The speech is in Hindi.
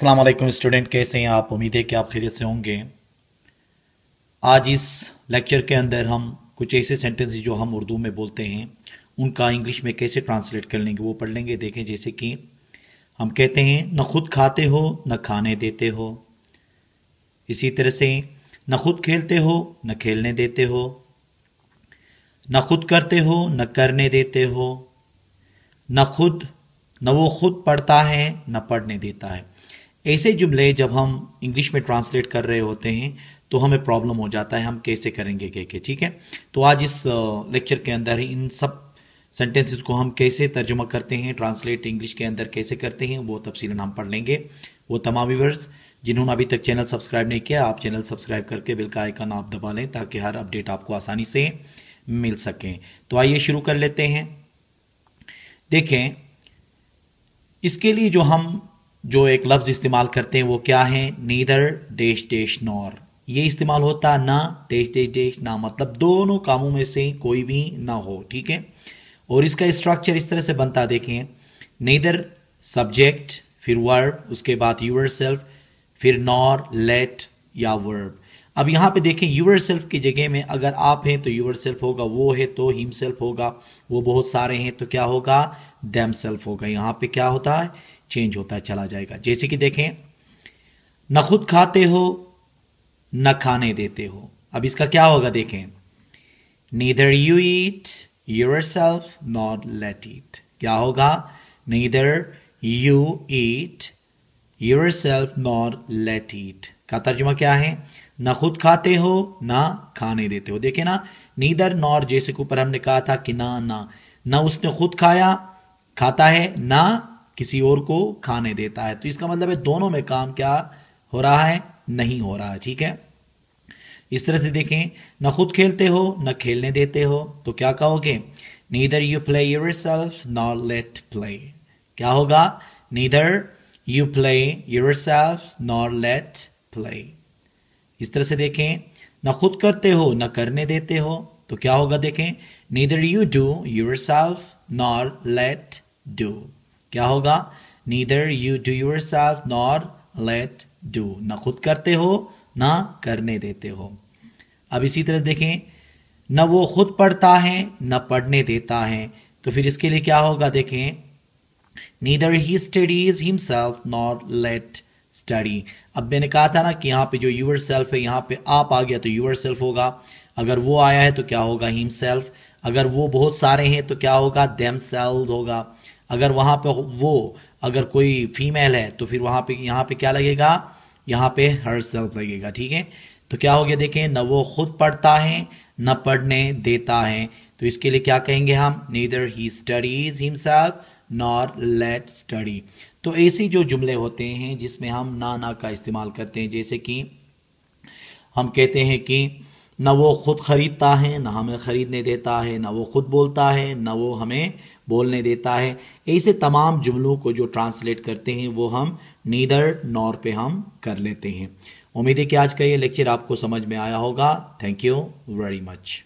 असलम स्टूडेंट कैसे हैं आप उम्मीद है कि आप खैरियत से होंगे आज इस लेक्चर के अंदर हम कुछ ऐसे सेंटेंस जो हम उर्दू में बोलते हैं उनका इंग्लिश में कैसे ट्रांसलेट कर लेंगे वो पढ़ लेंगे देखें जैसे कि हम कहते हैं न खुद खाते हो न खाने देते हो इसी तरह से न खुद खेलते हो न खेलने देते हो न खुद करते हो न करने देते हो न खुद न वो खुद पढ़ता है न पढ़ने देता है ऐसे जुमले जब हम इंग्लिश में ट्रांसलेट कर रहे होते हैं तो हमें प्रॉब्लम हो जाता है हम कैसे करेंगे कह के ठीक है तो आज इस लेक्चर के अंदर इन सब सेंटेंसेस को हम कैसे तर्जुमा करते हैं ट्रांसलेट इंग्लिश के अंदर कैसे करते हैं वो तफसील हम पढ़ लेंगे वो तमाम व्यूवर्स जिन्होंने अभी तक चैनल सब्सक्राइब नहीं किया आप चैनल सब्सक्राइब करके बिल का आइकन आप दबा लें ताकि हर अपडेट आपको आसानी से मिल सकें तो आइए शुरू कर लेते हैं देखें इसके लिए जो हम जो एक लफ्ज़ इस्तेमाल करते हैं वो क्या है नीदर डेश डेश नॉर ये इस्तेमाल होता ना डेश डेश डेश ना मतलब दोनों कामों में से कोई भी ना हो ठीक है और इसका स्ट्रक्चर इस तरह से बनता देखें नीदर सब्जेक्ट फिर वर्ब उसके बाद यूर सेल्फ फिर नॉर लेट या वर्ब अब यहां पे देखें यूर सेल्फ की जगह में अगर आप हैं तो यूर सेल्फ होगा वो है तो हिम सेल्फ होगा वो बहुत सारे हैं तो क्या होगा देम सेल्फ होगा यहाँ पे क्या होता है चेंज होता चला जाएगा जैसे कि देखें न खुद खाते हो न खाने देते हो अब इसका क्या होगा देखें neither you eat yourself not let eat क्या होगा neither you eat yourself not let eat का तर्जुमा क्या है ना खुद खाते हो ना खाने देते हो देखे ना नीदर नॉर जैसे के ऊपर हमने कहा था कि ना ना ना उसने खुद खाया खाता है ना किसी और को खाने देता है तो इसका मतलब है दोनों में काम क्या हो रहा है नहीं हो रहा है ठीक है इस तरह से देखें न खुद खेलते हो न खेलने देते हो तो क्या कहोगे neither you play yourself not let play क्या होगा neither you play yourself not let play इस तरह से देखें न खुद करते हो न करने देते हो तो क्या होगा देखें neither you do yourself not let do क्या होगा neither you do yourself nor let do ना खुद करते हो ना करने देते हो अब इसी तरह देखें न वो खुद पढ़ता है न पढ़ने देता है तो फिर इसके लिए क्या होगा देखें neither he studies himself nor let study अब मैंने कहा था ना कि यहाँ पे जो यूर सेल्फ है यहाँ पे आप आ गया तो यूर सेल्फ होगा अगर वो आया है तो क्या होगा हिम सेल्फ अगर वो बहुत सारे हैं तो क्या होगा देम सेल्फ होगा अगर वहाँ पे वो अगर कोई फीमेल है तो फिर वहाँ पे यहाँ पे क्या लगेगा यहाँ पे हर सेल्फ लगेगा ठीक है तो क्या हो गया देखें ना वो खुद पढ़ता है न पढ़ने देता है तो इसके लिए क्या कहेंगे हम neither he studies himself nor let study तो ऐसे जो जुमले होते हैं जिसमें हम ना ना का इस्तेमाल करते हैं जैसे कि हम कहते हैं कि ना वो खुद खरीदता है ना हमें ख़रीदने देता है ना वो खुद बोलता है ना वो हमें बोलने देता है ऐसे तमाम जुमलों को जो ट्रांसलेट करते हैं वो हम नीदर नॉर पे हम कर लेते हैं उम्मीद है कि आज का ये लेक्चर आपको समझ में आया होगा थैंक यू वेरी मच